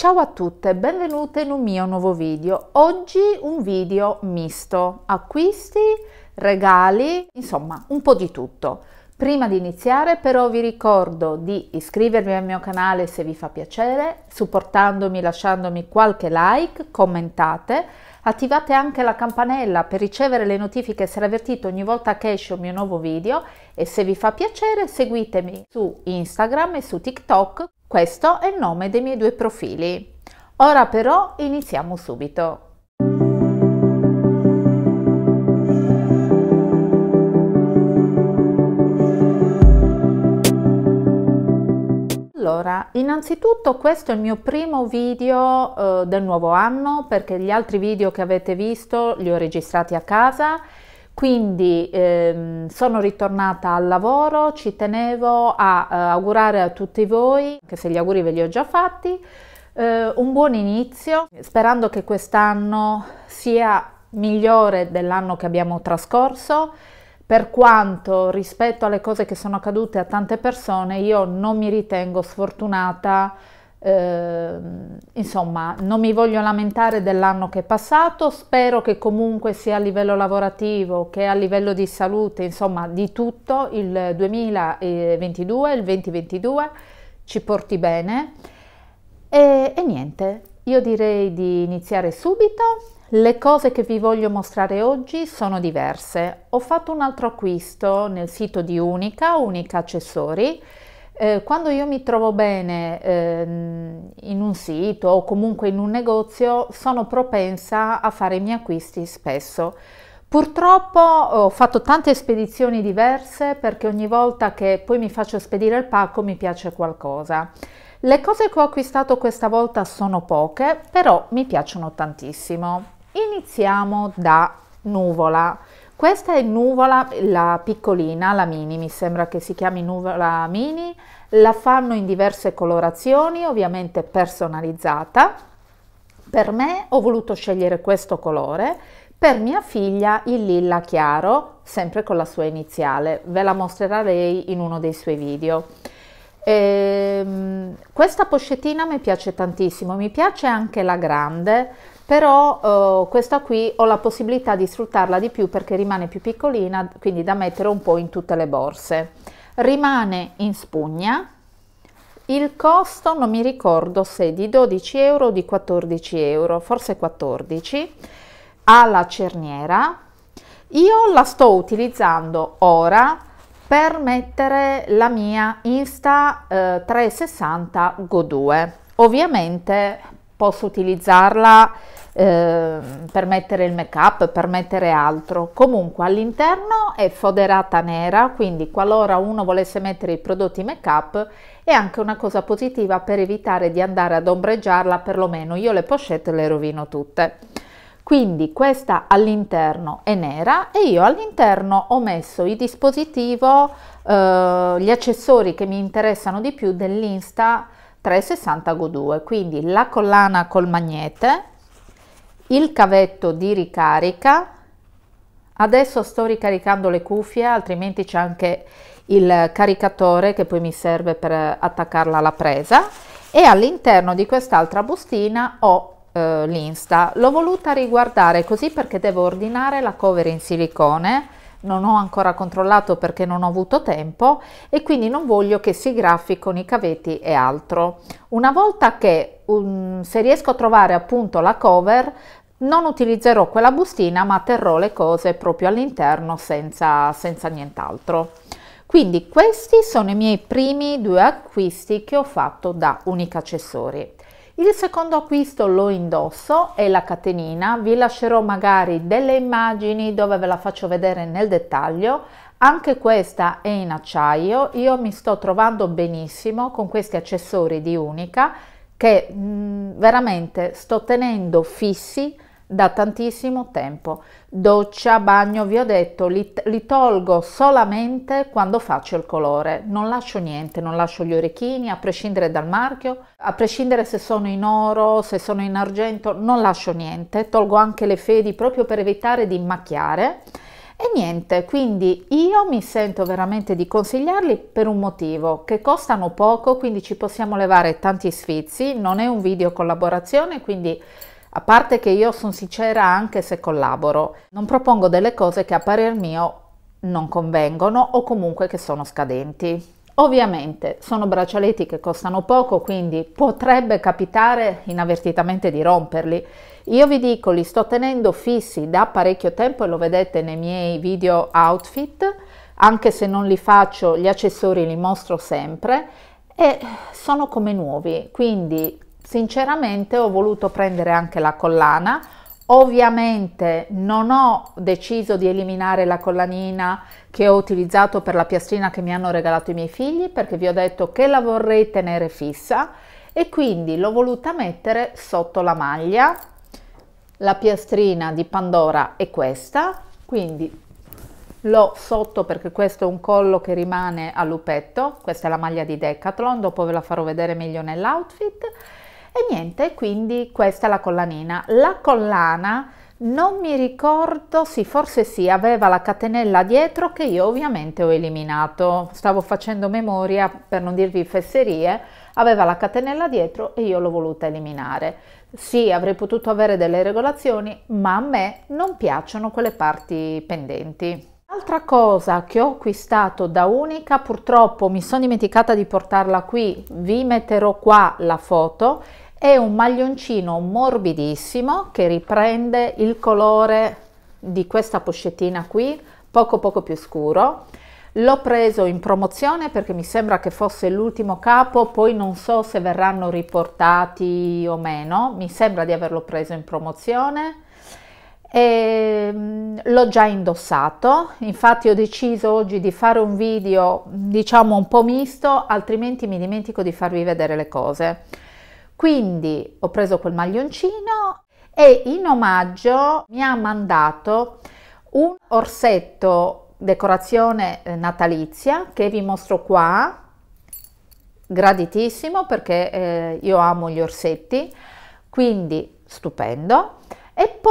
Ciao a tutte, benvenute in un mio nuovo video. Oggi un video misto, acquisti, regali, insomma un po' di tutto. Prima di iniziare però vi ricordo di iscrivervi al mio canale se vi fa piacere, supportandomi lasciandomi qualche like, commentate, attivate anche la campanella per ricevere le notifiche e essere avvertito ogni volta che esce un mio nuovo video e se vi fa piacere seguitemi su Instagram e su TikTok questo è il nome dei miei due profili. Ora però iniziamo subito. Allora, innanzitutto questo è il mio primo video eh, del nuovo anno perché gli altri video che avete visto li ho registrati a casa quindi ehm, sono ritornata al lavoro, ci tenevo a eh, augurare a tutti voi, anche se gli auguri ve li ho già fatti, eh, un buon inizio, sperando che quest'anno sia migliore dell'anno che abbiamo trascorso, per quanto rispetto alle cose che sono accadute a tante persone io non mi ritengo sfortunata Ehm, insomma, non mi voglio lamentare dell'anno che è passato, spero che comunque sia a livello lavorativo che a livello di salute, insomma, di tutto il 2022, il 2022 ci porti bene. E, e niente, io direi di iniziare subito. Le cose che vi voglio mostrare oggi sono diverse. Ho fatto un altro acquisto nel sito di Unica, Unica Accessori eh, quando io mi trovo bene eh, in un sito o comunque in un negozio, sono propensa a fare i miei acquisti spesso. Purtroppo ho fatto tante spedizioni diverse perché ogni volta che poi mi faccio spedire il pacco mi piace qualcosa. Le cose che ho acquistato questa volta sono poche, però mi piacciono tantissimo. Iniziamo da nuvola. Questa è nuvola, la piccolina, la mini, mi sembra che si chiami nuvola mini, la fanno in diverse colorazioni, ovviamente personalizzata. Per me ho voluto scegliere questo colore, per mia figlia il lilla chiaro, sempre con la sua iniziale, ve la mostrerà lei in uno dei suoi video. Ehm, questa pochettina mi piace tantissimo, mi piace anche la grande, però eh, questa qui ho la possibilità di sfruttarla di più perché rimane più piccolina quindi da mettere un po' in tutte le borse rimane in spugna il costo non mi ricordo se di 12 euro o di 14 euro forse 14 ha la cerniera io la sto utilizzando ora per mettere la mia Insta eh, 360 Go 2 ovviamente posso utilizzarla eh, per mettere il make up, per mettere altro. Comunque all'interno è foderata nera, quindi qualora uno volesse mettere i prodotti make up è anche una cosa positiva per evitare di andare ad ombreggiarla, perlomeno io le pochette le rovino tutte. Quindi questa all'interno è nera e io all'interno ho messo il dispositivo, eh, gli accessori che mi interessano di più dell'Insta 360 Go2, quindi la collana col magnete, il cavetto di ricarica, adesso sto ricaricando le cuffie, altrimenti c'è anche il caricatore che poi mi serve per attaccarla alla presa e all'interno di quest'altra bustina ho eh, l'insta l'ho voluta riguardare così perché devo ordinare la cover in silicone non ho ancora controllato perché non ho avuto tempo e quindi non voglio che si graffi con i cavetti e altro. Una volta che um, se riesco a trovare appunto la cover non utilizzerò quella bustina ma terrò le cose proprio all'interno senza, senza nient'altro. Quindi questi sono i miei primi due acquisti che ho fatto da Unica Accessori. Il secondo acquisto lo indosso, è la catenina, vi lascerò magari delle immagini dove ve la faccio vedere nel dettaglio, anche questa è in acciaio, io mi sto trovando benissimo con questi accessori di Unica che mh, mm, veramente sto tenendo fissi da tantissimo tempo. Doccia, bagno, vi ho detto, li, li, tolgo solamente quando faccio il colore, non lascio niente, non lascio gli orecchini, a prescindere dal marchio, a prescindere se sono in oro, se sono in argento, non lascio niente, tolgo anche le fedi proprio per evitare di macchiare. E niente, quindi io mi sento veramente di consigliarli per un motivo, che costano poco, quindi ci possiamo levare tanti sfizi, non è un video collaborazione, quindi a parte che io sono sincera anche se collaboro, non propongo delle cose che a parer mio non convengono o comunque che sono scadenti. Ovviamente sono braccialetti che costano poco, quindi potrebbe capitare inavvertitamente di romperli. Io vi dico, li sto tenendo fissi da parecchio tempo e lo vedete nei miei video outfit, anche se non li faccio, gli accessori li mostro sempre e sono come nuovi, quindi sinceramente ho voluto prendere anche la collana Ovviamente non ho deciso di eliminare la collanina che ho utilizzato per la piastrina che mi hanno regalato i miei figli perché vi ho detto che la vorrei tenere fissa e quindi l'ho voluta mettere sotto la maglia. La piastrina di Pandora è questa, quindi l'ho sotto perché questo è un collo che rimane a lupetto, questa è la maglia di Decathlon, dopo ve la farò vedere meglio nell'outfit e niente, quindi questa è la collanina. La collana non mi ricordo, sì, forse sì, aveva la catenella dietro che io ovviamente ho eliminato. Stavo facendo memoria per non dirvi fesserie, aveva la catenella dietro e io l'ho voluta eliminare. Sì, avrei potuto avere delle regolazioni, ma a me non piacciono quelle parti pendenti. Altra cosa che ho acquistato da Unica, purtroppo mi sono dimenticata di portarla qui, vi metterò qua la foto, è un maglioncino morbidissimo che riprende il colore di questa pochettina qui, poco poco più scuro. L'ho preso in promozione perché mi sembra che fosse l'ultimo capo, poi non so se verranno riportati o meno, mi sembra di averlo preso in promozione e ehm, l'ho già indossato infatti ho deciso oggi di fare un video diciamo un po' misto altrimenti mi dimentico di farvi vedere le cose quindi ho preso quel maglioncino e in omaggio mi ha mandato un orsetto decorazione eh, natalizia che vi mostro qua graditissimo perché eh, io amo gli orsetti quindi stupendo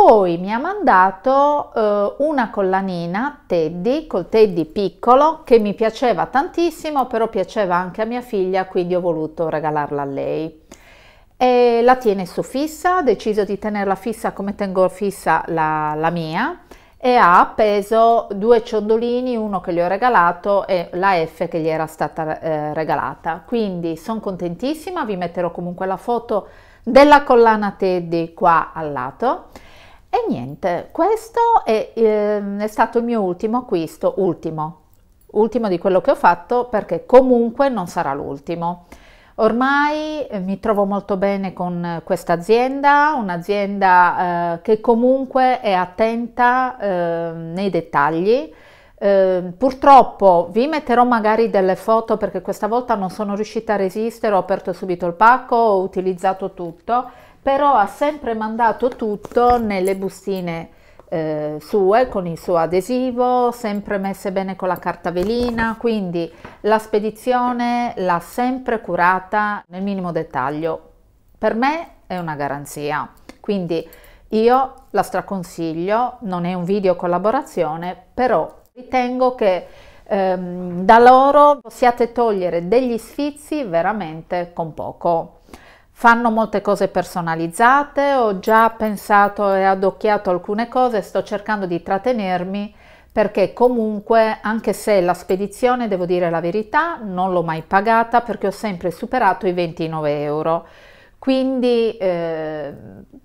poi mi ha mandato eh, una collanina Teddy col Teddy piccolo che mi piaceva tantissimo, però piaceva anche a mia figlia, quindi ho voluto regalarla a lei. E la tiene su fissa, ho deciso di tenerla fissa come tengo fissa la, la mia e ha appeso due ciondolini, uno che gli ho regalato e la F che gli era stata eh, regalata. Quindi sono contentissima, vi metterò comunque la foto della collana Teddy qua al lato e niente, questo è, ehm, è stato il mio ultimo acquisto, ultimo, ultimo di quello che ho fatto perché comunque non sarà l'ultimo. Ormai eh, mi trovo molto bene con questa azienda, un'azienda eh, che comunque è attenta eh, nei dettagli. Eh, purtroppo vi metterò magari delle foto perché questa volta non sono riuscita a resistere, ho aperto subito il pacco, ho utilizzato tutto però ha sempre mandato tutto nelle bustine eh, sue con il suo adesivo, sempre messe bene con la carta velina, quindi la spedizione l'ha sempre curata nel minimo dettaglio. Per me è una garanzia, quindi io la straconsiglio, non è un video collaborazione, però ritengo che ehm, da loro possiate togliere degli sfizi veramente con poco fanno molte cose personalizzate, ho già pensato e adocchiato alcune cose, sto cercando di trattenermi perché comunque, anche se la spedizione, devo dire la verità, non l'ho mai pagata perché ho sempre superato i 29 euro. Quindi, eh,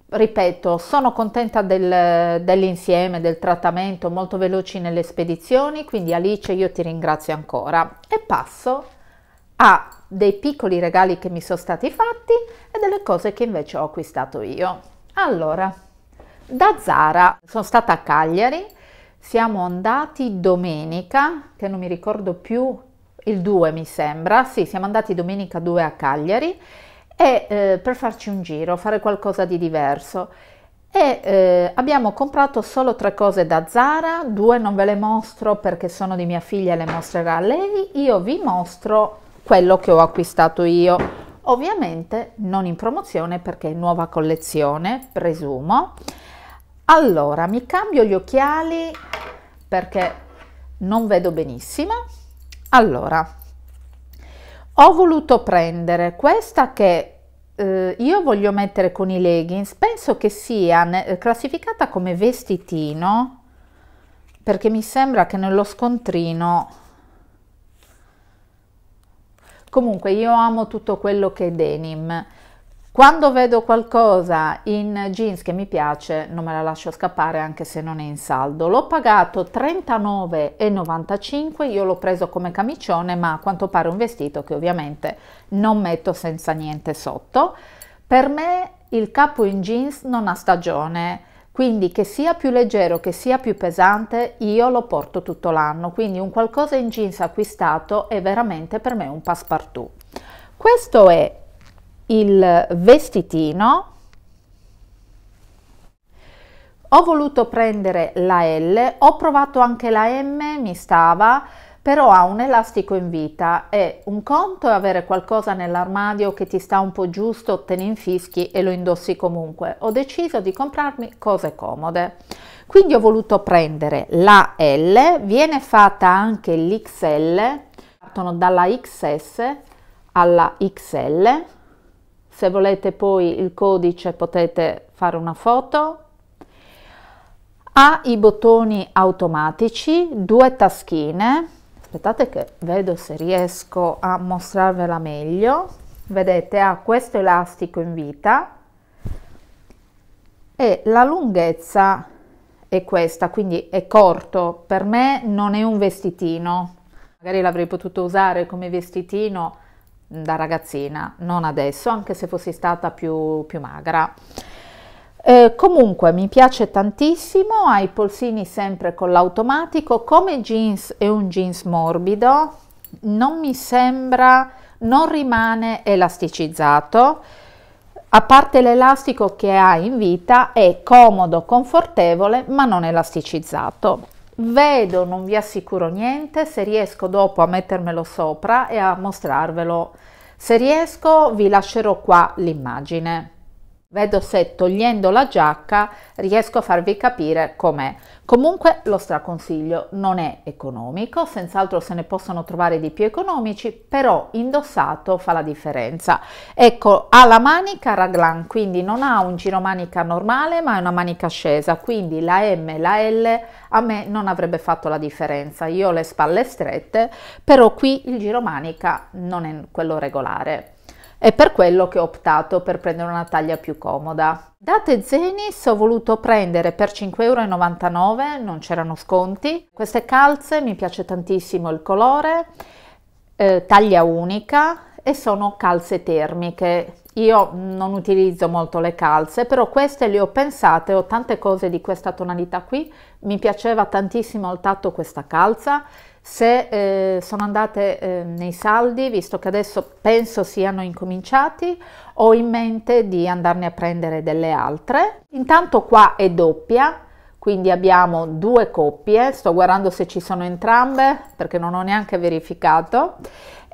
ripeto, sono contenta del, dell'insieme, del trattamento, molto veloci nelle spedizioni, quindi Alice io ti ringrazio ancora e passo a dei piccoli regali che mi sono stati fatti e delle cose che invece ho acquistato io. Allora, da Zara sono stata a Cagliari, siamo andati domenica, che non mi ricordo più, il 2 mi sembra, sì, siamo andati domenica 2 a Cagliari e, eh, per farci un giro, fare qualcosa di diverso. E eh, abbiamo comprato solo tre cose da Zara, due non ve le mostro perché sono di mia figlia e le mostrerà lei, io vi mostro quello che ho acquistato io. Ovviamente non in promozione perché è nuova collezione, presumo. Allora, mi cambio gli occhiali perché non vedo benissimo. Allora, ho voluto prendere questa che eh, io voglio mettere con i leggings, penso che sia eh, classificata come vestitino perché mi sembra che nello scontrino Comunque io amo tutto quello che è denim. Quando vedo qualcosa in jeans che mi piace non me la lascio scappare anche se non è in saldo. L'ho pagato 39,95, io l'ho preso come camicione ma a quanto pare un vestito che ovviamente non metto senza niente sotto. Per me il capo in jeans non ha stagione, quindi che sia più leggero che sia più pesante io lo porto tutto l'anno quindi un qualcosa in jeans acquistato è veramente per me un passepartout questo è il vestitino ho voluto prendere la L ho provato anche la M mi stava però ha un elastico in vita e un conto è avere qualcosa nell'armadio che ti sta un po' giusto, te ne infischi e lo indossi comunque. Ho deciso di comprarmi cose comode. Quindi ho voluto prendere la L, viene fatta anche l'XL, partono dalla XS alla XL. Se volete poi il codice potete fare una foto ha i bottoni automatici, due taschine, aspettate che vedo se riesco a mostrarvela meglio vedete ha questo elastico in vita e la lunghezza è questa quindi è corto per me non è un vestitino magari l'avrei potuto usare come vestitino da ragazzina non adesso anche se fossi stata più, più magra eh, comunque mi piace tantissimo, ha i polsini sempre con l'automatico, come jeans è un jeans morbido, non mi sembra, non rimane elasticizzato, a parte l'elastico che ha in vita è comodo, confortevole ma non elasticizzato. Vedo, non vi assicuro niente, se riesco dopo a mettermelo sopra e a mostrarvelo. Se riesco vi lascerò qua l'immagine. Vedo se togliendo la giacca riesco a farvi capire com'è. Comunque lo straconsiglio, non è economico, senz'altro se ne possono trovare di più economici, però indossato fa la differenza. Ecco, ha la manica raglan, quindi non ha un giro manica normale, ma è una manica scesa, quindi la M, e la L a me non avrebbe fatto la differenza. Io ho le spalle strette, però qui il giro manica non è quello regolare. È per quello che ho optato per prendere una taglia più comoda. Da Tezenis ho voluto prendere per 5,99 euro, non c'erano sconti. Queste calze mi piace tantissimo il colore, eh, taglia unica e sono calze termiche. Io non utilizzo molto le calze, però queste le ho pensate, ho tante cose di questa tonalità qui. Mi piaceva tantissimo al tatto questa calza se eh, sono andate eh, nei saldi, visto che adesso penso siano incominciati, ho in mente di andarne a prendere delle altre. Intanto qua è doppia, quindi abbiamo due coppie, sto guardando se ci sono entrambe perché non ho neanche verificato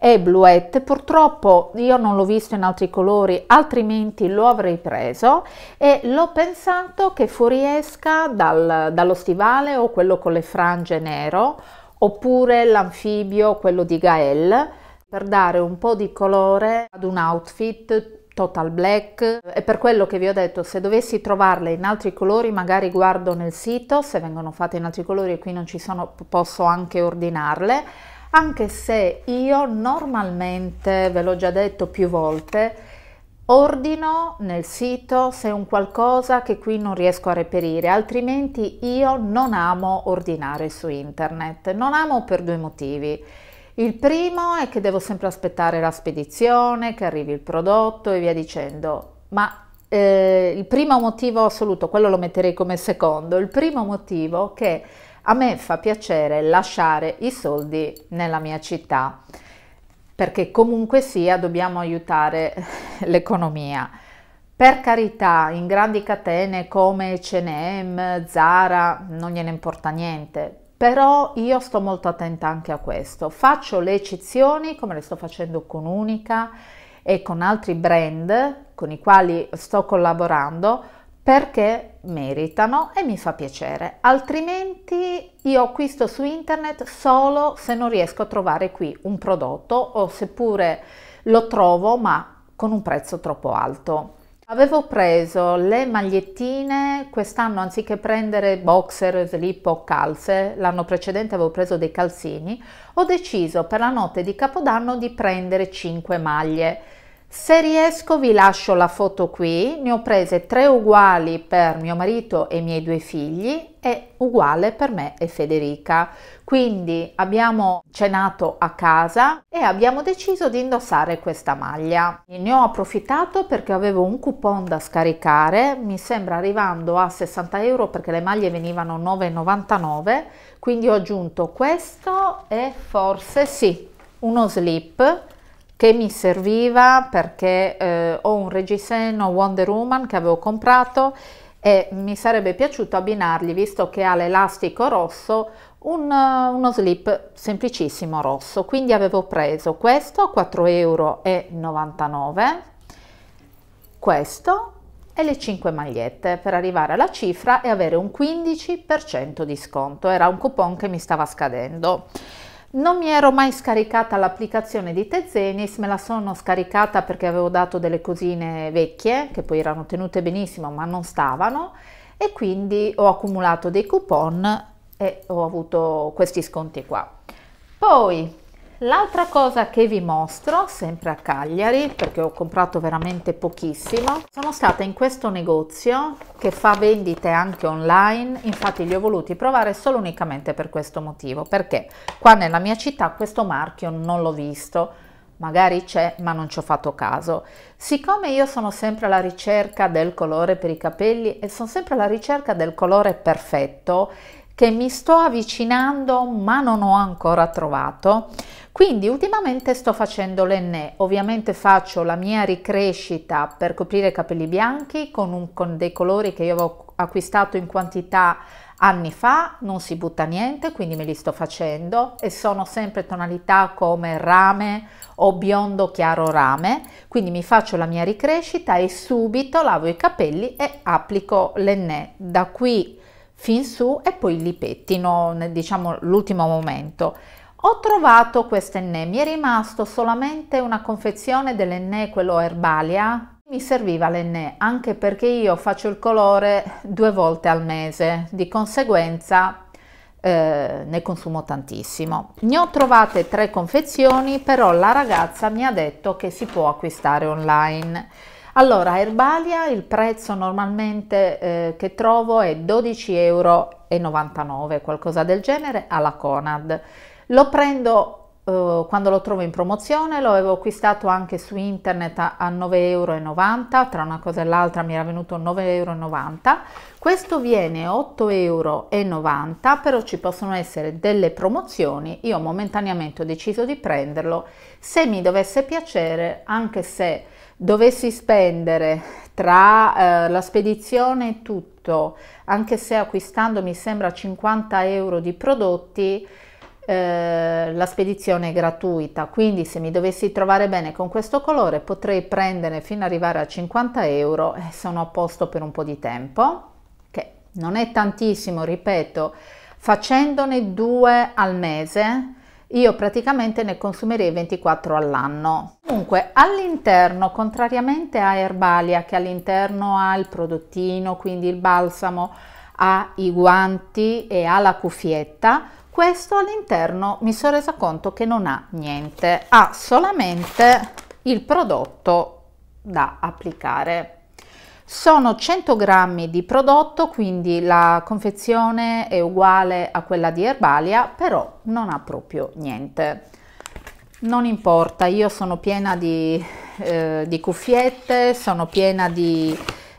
e bluette purtroppo io non l'ho visto in altri colori altrimenti lo avrei preso e l'ho pensato che fuoriesca dal, dallo stivale o quello con le frange nero oppure l'anfibio, quello di Gael, per dare un po' di colore ad un outfit total black e per quello che vi ho detto se dovessi trovarle in altri colori magari guardo nel sito se vengono fatte in altri colori e qui non ci sono posso anche ordinarle anche se io normalmente ve l'ho già detto più volte Ordino nel sito se è un qualcosa che qui non riesco a reperire, altrimenti io non amo ordinare su internet. Non amo per due motivi. Il primo è che devo sempre aspettare la spedizione, che arrivi il prodotto e via dicendo. Ma eh, il primo motivo assoluto, quello lo metterei come secondo, il primo motivo è che a me fa piacere lasciare i soldi nella mia città perché comunque sia dobbiamo aiutare l'economia. Per carità, in grandi catene come CNM, Zara, non gliene importa niente, però io sto molto attenta anche a questo. Faccio le eccezioni come le sto facendo con Unica e con altri brand con i quali sto collaborando perché meritano e mi fa piacere, altrimenti io acquisto su internet solo se non riesco a trovare qui un prodotto o seppure lo trovo ma con un prezzo troppo alto. Avevo preso le magliettine quest'anno anziché prendere boxer, slip o calze, l'anno precedente avevo preso dei calzini, ho deciso per la notte di Capodanno di prendere 5 maglie se riesco vi lascio la foto qui, ne ho prese tre uguali per mio marito e i miei due figli e uguale per me e Federica. Quindi abbiamo cenato a casa e abbiamo deciso di indossare questa maglia. Ne ho approfittato perché avevo un coupon da scaricare, mi sembra arrivando a 60 euro perché le maglie venivano 9,99, quindi ho aggiunto questo e forse sì, uno slip che mi serviva perché eh, ho un reggiseno Wonder Woman che avevo comprato e mi sarebbe piaciuto abbinargli, visto che ha l'elastico rosso, un, eh, uno slip semplicissimo rosso. Quindi avevo preso questo, 4,99 euro, questo e le 5 magliette per arrivare alla cifra e avere un 15% di sconto. Era un coupon che mi stava scadendo. Non mi ero mai scaricata l'applicazione di Tezenis, me la sono scaricata perché avevo dato delle cosine vecchie che poi erano tenute benissimo ma non stavano e quindi ho accumulato dei coupon e ho avuto questi sconti qua. Poi L'altra cosa che vi mostro, sempre a Cagliari, perché ho comprato veramente pochissimo, sono stata in questo negozio che fa vendite anche online, infatti li ho voluti provare solo unicamente per questo motivo, perché qua nella mia città questo marchio non l'ho visto, magari c'è ma non ci ho fatto caso. Siccome io sono sempre alla ricerca del colore per i capelli e sono sempre alla ricerca del colore perfetto, che mi sto avvicinando ma non ho ancora trovato. Quindi ultimamente sto facendo l'enne, ovviamente faccio la mia ricrescita per coprire i capelli bianchi con, un, con dei colori che io avevo acquistato in quantità anni fa, non si butta niente, quindi me li sto facendo e sono sempre tonalità come rame o biondo chiaro rame, quindi mi faccio la mia ricrescita e subito lavo i capelli e applico l'enne. Da qui fin su e poi li pettino, diciamo l'ultimo momento. Ho trovato questo ennè, mi è rimasto solamente una confezione dell'ennè, quello Erbalia, mi serviva l'enne anche perché io faccio il colore due volte al mese, di conseguenza eh, ne consumo tantissimo. Ne ho trovate tre confezioni, però la ragazza mi ha detto che si può acquistare online. Allora, Erbalia il prezzo normalmente eh, che trovo è 12,99 euro, qualcosa del genere, alla Conad. Lo prendo eh, quando lo trovo in promozione, lo avevo acquistato anche su internet a, a 9,90 euro, tra una cosa e l'altra mi era venuto 9,90 euro. Questo viene 8,90 euro, però ci possono essere delle promozioni, io momentaneamente ho deciso di prenderlo, se mi dovesse piacere, anche se dovessi spendere tra eh, la spedizione e tutto, anche se acquistando mi sembra 50 euro di prodotti, eh, la spedizione è gratuita, quindi se mi dovessi trovare bene con questo colore potrei prendere fino ad arrivare a 50 euro e sono a posto per un po' di tempo, che non è tantissimo, ripeto, facendone due al mese io praticamente ne consumerei 24 all'anno. Comunque all'interno, contrariamente a Erbalia che all'interno ha il prodottino, quindi il balsamo, ha i guanti e ha la cuffietta, questo all'interno mi sono resa conto che non ha niente, ha solamente il prodotto da applicare. Sono 100 grammi di prodotto, quindi la confezione è uguale a quella di Erbalia, però non ha proprio niente. Non importa, io sono piena di, eh, di cuffiette, sono piena di,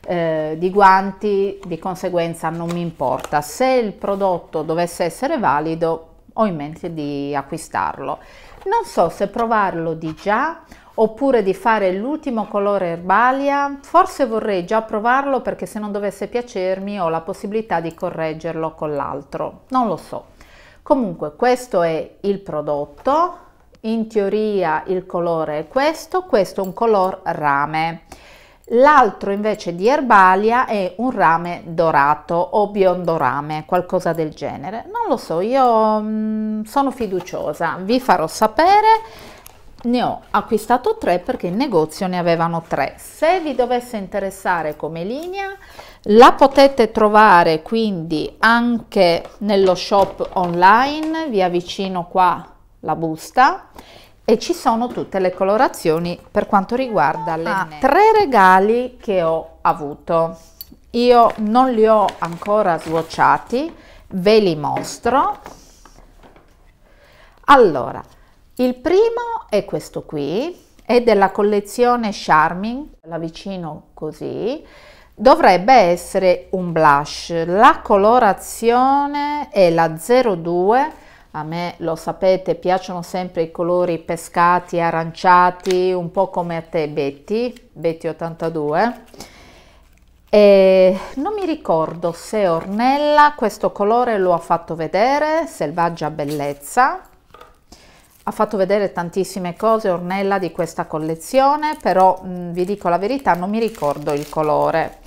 eh, di guanti, di conseguenza non mi importa. Se il prodotto dovesse essere valido, ho in mente di acquistarlo. Non so se provarlo di già oppure di fare l'ultimo colore erbalia, forse vorrei già provarlo perché se non dovesse piacermi ho la possibilità di correggerlo con l'altro, non lo so. Comunque questo è il prodotto, in teoria il colore è questo, questo è un color rame. L'altro invece di Erbalia è un rame dorato o biondo rame, qualcosa del genere. Non lo so, io mh, mm, sono fiduciosa, vi farò sapere ne ho acquistato tre perché in negozio ne avevano tre se vi dovesse interessare come linea la potete trovare quindi anche nello shop online vi avvicino qua la busta e ci sono tutte le colorazioni per quanto riguarda le ah, tre regali che ho avuto io non li ho ancora swatchati ve li mostro allora il primo è questo qui, è della collezione Charming, la vicino così, dovrebbe essere un blush. La colorazione è la 02, a me lo sapete piacciono sempre i colori pescati, aranciati, un po' come a te Betty, Betty 82. E non mi ricordo se Ornella questo colore lo ha fatto vedere, Selvaggia Bellezza, ha fatto vedere tantissime cose Ornella di questa collezione, però mh, vi dico la verità, non mi ricordo il colore.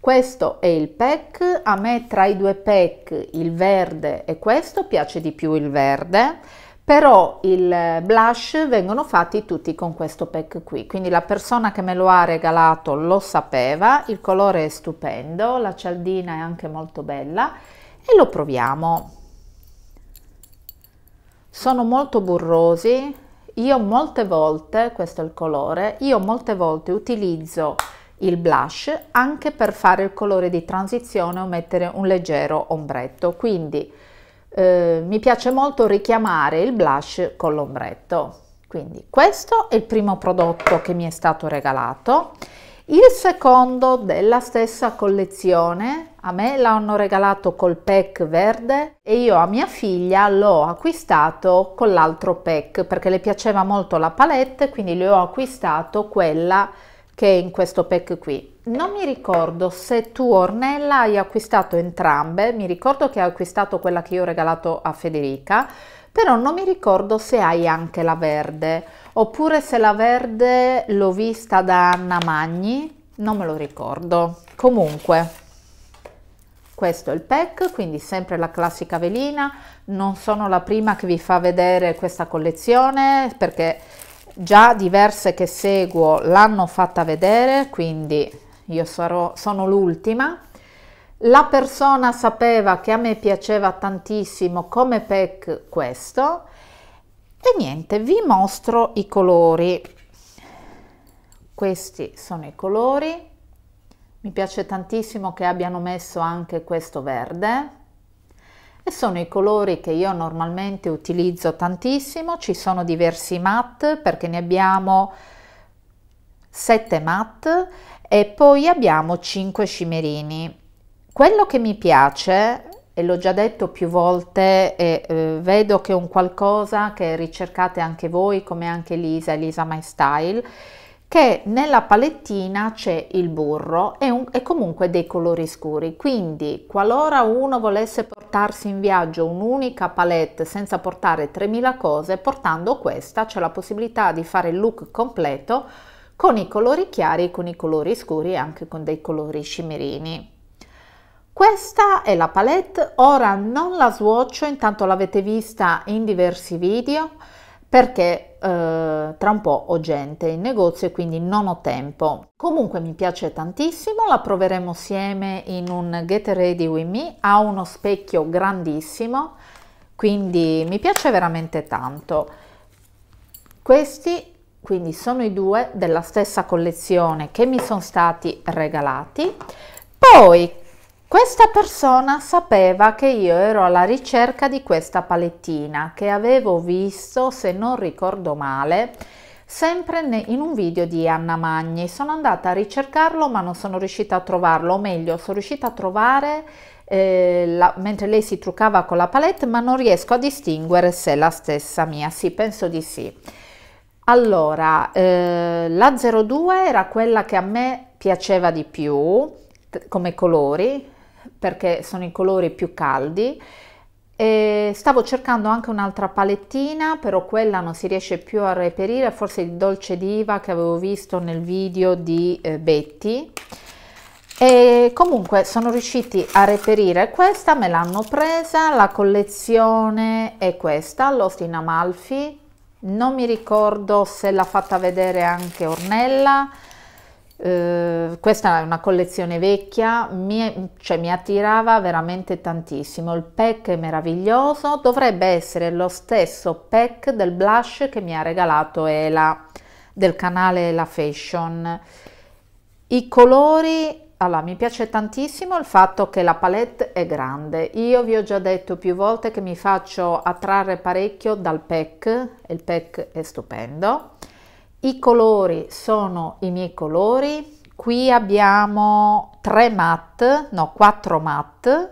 Questo è il pack, a me tra i due pack il verde e questo piace di più il verde, però il blush vengono fatti tutti con questo pack qui, quindi la persona che me lo ha regalato lo sapeva, il colore è stupendo, la cialdina è anche molto bella e lo proviamo sono molto burrosi io molte volte questo è il colore io molte volte utilizzo il blush anche per fare il colore di transizione o mettere un leggero ombretto quindi eh, mi piace molto richiamare il blush con l'ombretto quindi questo è il primo prodotto che mi è stato regalato il secondo della stessa collezione, a me l'hanno regalato col pack verde e io a mia figlia l'ho acquistato con l'altro pack perché le piaceva molto la palette, quindi le ho acquistato quella che è in questo pack qui. Non mi ricordo se tu Ornella hai acquistato entrambe, mi ricordo che hai acquistato quella che io ho regalato a Federica, però non mi ricordo se hai anche la verde, oppure se la verde l'ho vista da Anna Magni, non me lo ricordo. Comunque, questo è il pack quindi sempre la classica velina non sono la prima che vi fa vedere questa collezione perché già diverse che seguo l'hanno fatta vedere quindi io sarò, sono l'ultima la persona sapeva che a me piaceva tantissimo come pack questo e niente vi mostro i colori questi sono i colori mi piace tantissimo che abbiano messo anche questo verde e sono i colori che io normalmente utilizzo tantissimo ci sono diversi matte perché ne abbiamo 7 matte e poi abbiamo 5 scimerini quello che mi piace, e l'ho già detto più volte, e eh, vedo che è un qualcosa che ricercate anche voi, come anche Lisa, Lisa My Style, che nella palettina c'è il burro e, un, e, comunque dei colori scuri. Quindi, qualora uno volesse portarsi in viaggio un'unica palette senza portare 3000 cose, portando questa c'è la possibilità di fare il look completo con i colori chiari, con i colori scuri e anche con dei colori scimerini. Questa è la palette, ora non la swatcho, intanto l'avete vista in diversi video perché eh, tra un po' ho gente in negozio e quindi non ho tempo. Comunque mi piace tantissimo, la proveremo assieme in un Get Ready With Me, ha uno specchio grandissimo, quindi mi piace veramente tanto. Questi quindi sono i due della stessa collezione che mi sono stati regalati. Poi questa persona sapeva che io ero alla ricerca di questa palettina che avevo visto, se non ricordo male, sempre in un video di Anna Magni. Sono andata a ricercarlo ma non sono riuscita a trovarlo, o meglio, sono riuscita a trovare eh, la, mentre lei si truccava con la palette, ma non riesco a distinguere se è la stessa mia. Sì, penso di sì. Allora, eh, la 02 era quella che a me piaceva di più come colori, perché sono i colori più caldi e stavo cercando anche un'altra palettina però quella non si riesce più a reperire forse il dolce diva che avevo visto nel video di eh, Betty e comunque sono riusciti a reperire questa me l'hanno presa la collezione è questa Lost in Amalfi non mi ricordo se l'ha fatta vedere anche Ornella Uh, questa è una collezione vecchia, mi, cioè, mi attirava veramente tantissimo. Il pack è meraviglioso, dovrebbe essere lo stesso pack del blush che mi ha regalato Ela del canale La Fashion. I colori, allora mi piace tantissimo il fatto che la palette è grande. Io vi ho già detto più volte che mi faccio attrarre parecchio dal pack, il pack è stupendo i colori sono i miei colori, qui abbiamo 3 matte, no 4 matte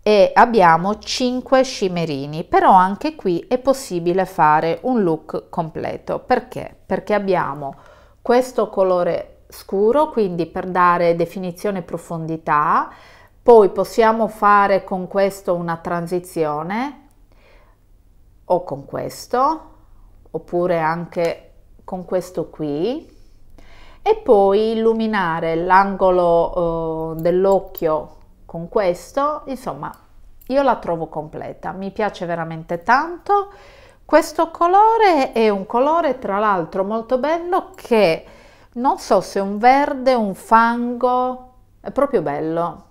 e abbiamo 5 scimerini, però anche qui è possibile fare un look completo. Perché? Perché abbiamo questo colore scuro, quindi per dare definizione e profondità, poi possiamo fare con questo una transizione o con questo, oppure anche con questo qui e poi illuminare l'angolo eh, dell'occhio con questo insomma io la trovo completa mi piace veramente tanto questo colore è un colore tra l'altro molto bello che non so se un verde un fango è proprio bello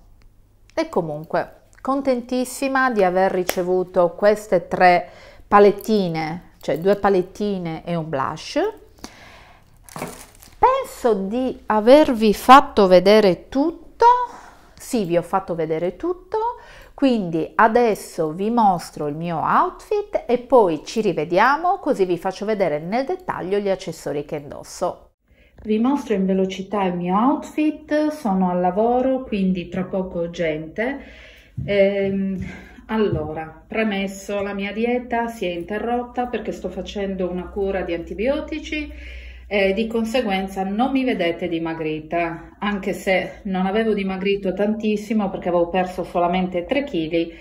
e comunque contentissima di aver ricevuto queste tre palettine cioè due palettine e un blush penso di avervi fatto vedere tutto sì vi ho fatto vedere tutto quindi adesso vi mostro il mio outfit e poi ci rivediamo così vi faccio vedere nel dettaglio gli accessori che indosso vi mostro in velocità il mio outfit, sono al lavoro quindi tra poco gente. Ehm, allora, premesso la mia dieta si è interrotta perché sto facendo una cura di antibiotici eh, di conseguenza non mi vedete dimagrita, anche se non avevo dimagrito tantissimo perché avevo perso solamente 3 kg,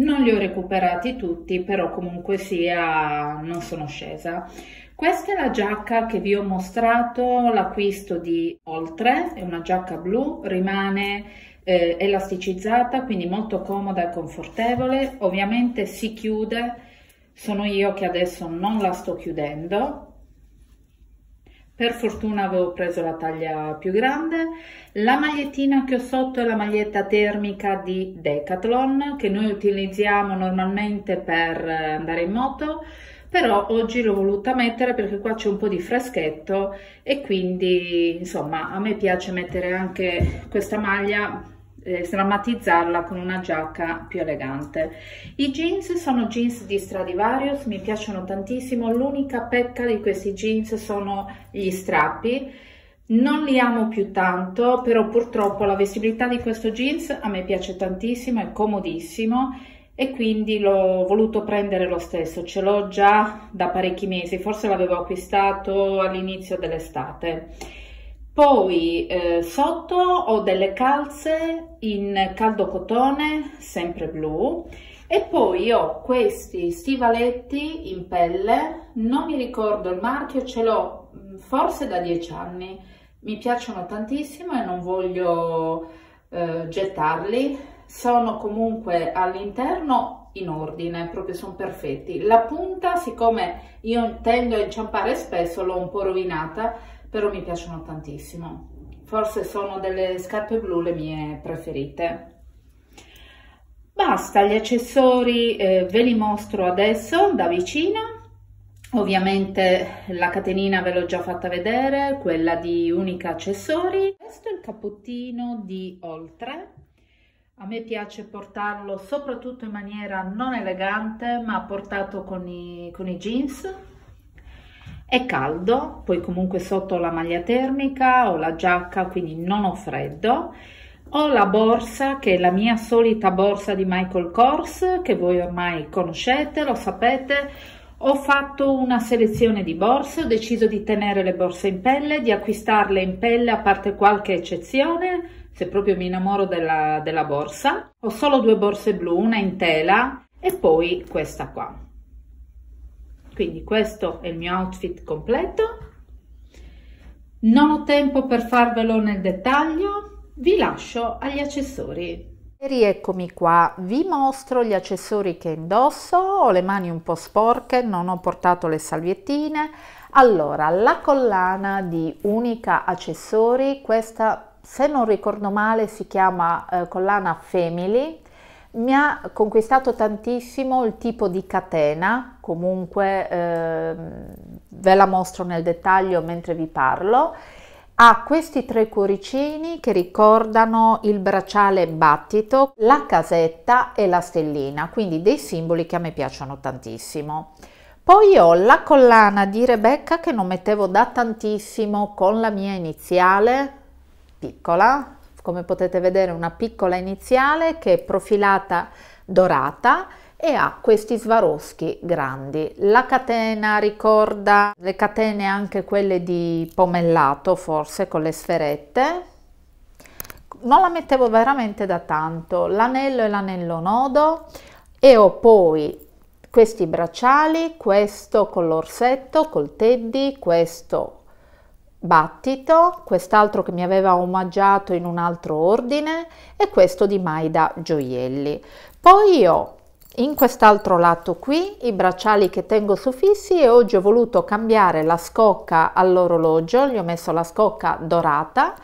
non li ho recuperati tutti, però comunque sia non sono scesa. Questa è la giacca che vi ho mostrato, l'acquisto di Oltre, è una giacca blu, rimane eh, elasticizzata, quindi molto comoda e confortevole, ovviamente si chiude, sono io che adesso non la sto chiudendo, per fortuna avevo preso la taglia più grande. La magliettina che ho sotto è la maglietta termica di Decathlon che noi utilizziamo normalmente per andare in moto, però oggi l'ho voluta mettere perché qua c'è un po' di freschetto e quindi insomma a me piace mettere anche questa maglia eh, sdrammatizzarla con una giacca più elegante. I jeans sono jeans di Stradivarius, mi piacciono tantissimo, l'unica pecca di questi jeans sono gli strappi, non li amo più tanto, però purtroppo la vestibilità di questo jeans a me piace tantissimo, è comodissimo e quindi l'ho voluto prendere lo stesso, ce l'ho già da parecchi mesi, forse l'avevo acquistato all'inizio dell'estate poi eh, sotto ho delle calze in caldo cotone, sempre blu, e poi ho questi stivaletti in pelle, non mi ricordo il marchio, ce l'ho mm, forse da dieci anni. Mi piacciono tantissimo e non voglio eh, gettarli. Sono comunque all'interno in ordine, proprio sono perfetti. La punta, siccome io tendo a inciampare spesso, l'ho un po' rovinata, però mi piacciono tantissimo. Forse sono delle scarpe blu le mie preferite. Basta, gli accessori eh, ve li mostro adesso da vicino. Ovviamente la catenina ve l'ho già fatta vedere, quella di Unica Accessori. Questo è il cappottino di Oltre. A me piace portarlo soprattutto in maniera non elegante, ma portato con i, con i jeans è caldo, poi comunque sotto la maglia termica o la giacca, quindi non ho freddo. Ho la borsa che è la mia solita borsa di Michael Kors che voi ormai conoscete, lo sapete. Ho fatto una selezione di borse, ho deciso di tenere le borse in pelle, di acquistarle in pelle a parte qualche eccezione, se proprio mi innamoro della, della borsa. Ho solo due borse blu, una in tela e poi questa qua. Quindi questo è il mio outfit completo. Non ho tempo per farvelo nel dettaglio, vi lascio agli accessori. E rieccomi qua, vi mostro gli accessori che indosso, ho le mani un po' sporche, non ho portato le salviettine. Allora, la collana di Unica Accessori, questa se non ricordo male si chiama eh, collana Family, mi ha conquistato tantissimo il tipo di catena, comunque eh, ve la mostro nel dettaglio mentre vi parlo. Ha questi tre cuoricini che ricordano il bracciale battito, la casetta e la stellina, quindi dei simboli che a me piacciono tantissimo. Poi ho la collana di Rebecca che non mettevo da tantissimo con la mia iniziale piccola, come potete vedere una piccola iniziale che è profilata dorata e ha questi svaroschi grandi. La catena ricorda le catene anche quelle di pomellato forse con le sferette. Non la mettevo veramente da tanto, l'anello e l'anello nodo e ho poi questi bracciali, questo con l'orsetto, col teddy, questo Battito, quest'altro che mi aveva omaggiato in un altro ordine e questo di Maida Gioielli. Poi ho in quest'altro lato qui i bracciali che tengo su fissi e oggi ho voluto cambiare la scocca all'orologio, gli ho messo la scocca dorata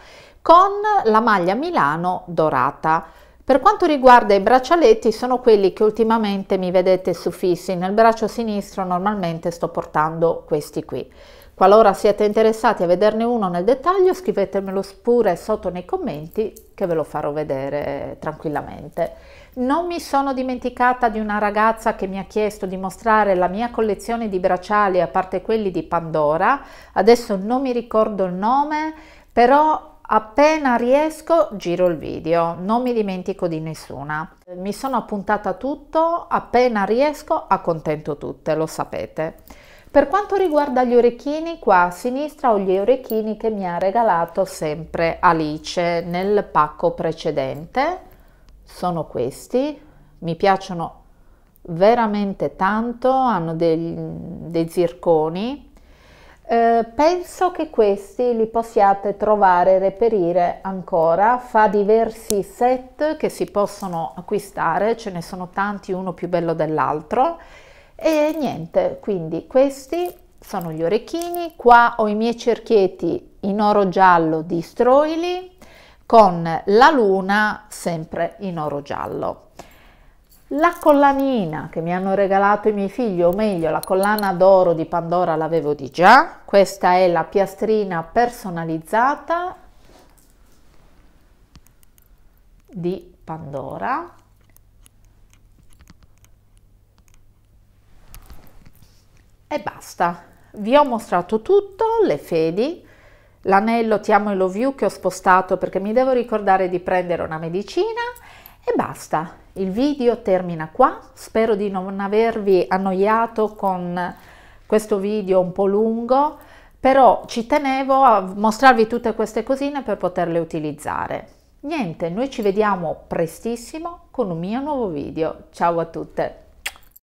con la maglia Milano dorata. Per quanto riguarda i braccialetti, sono quelli che ultimamente mi vedete fissi, Nel braccio sinistro normalmente sto portando questi qui. Qualora siete interessati a vederne uno nel dettaglio, scrivetemelo pure sotto nei commenti che ve lo farò vedere tranquillamente. Non mi sono dimenticata di una ragazza che mi ha chiesto di mostrare la mia collezione di bracciali, a parte quelli di Pandora. Adesso non mi ricordo il nome, però appena riesco giro il video, non mi dimentico di nessuna. Mi sono appuntata tutto, appena riesco accontento tutte, lo sapete. Per quanto riguarda gli orecchini, qua a sinistra ho gli orecchini che mi ha regalato sempre Alice nel pacco precedente. Sono questi, mi piacciono veramente tanto, hanno dei, dei zirconi. Eh, penso che questi li possiate trovare, e reperire ancora, fa diversi set che si possono acquistare, ce ne sono tanti, uno più bello dell'altro e niente, quindi questi sono gli orecchini, qua ho i miei cerchietti in oro giallo di Stroili con la luna sempre in oro giallo. La collanina che mi hanno regalato i miei figli, o meglio la collana d'oro di Pandora l'avevo di già, questa è la piastrina personalizzata di Pandora e basta vi ho mostrato tutto le fedi l'anello ti amo e lo view che ho spostato perché mi devo ricordare di prendere una medicina e basta il video termina qua spero di non avervi annoiato con questo video un po' lungo però ci tenevo a mostrarvi tutte queste cosine per poterle utilizzare niente noi ci vediamo prestissimo con un mio nuovo video ciao a tutte